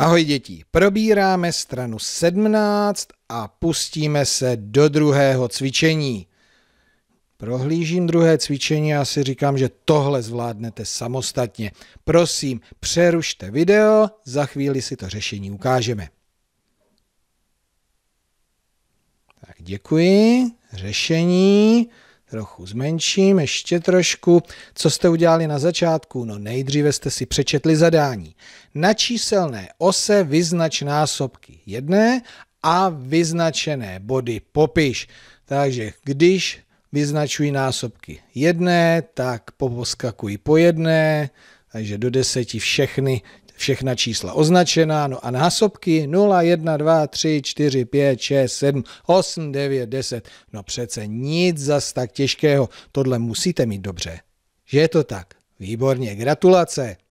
Ahoj děti, probíráme stranu 17 a pustíme se do druhého cvičení. Prohlížím druhé cvičení a si říkám, že tohle zvládnete samostatně. Prosím, přerušte video, za chvíli si to řešení ukážeme. Tak děkuji, řešení trochu zmenším, ještě trošku. Co jste udělali na začátku? No nejdříve jste si přečetli zadání. Na číselné ose vyznač násobky jedné a vyznačené body popiš. Takže když vyznačují násobky jedné, tak poskakují po jedné, takže do deseti všechny všechna čísla označená, no a násobky 0, 1, 2, 3, 4, 5, 6, 7, 8, 9, 10. No přece nic zas tak těžkého, tohle musíte mít dobře. Že je to tak? Výborně, gratulace!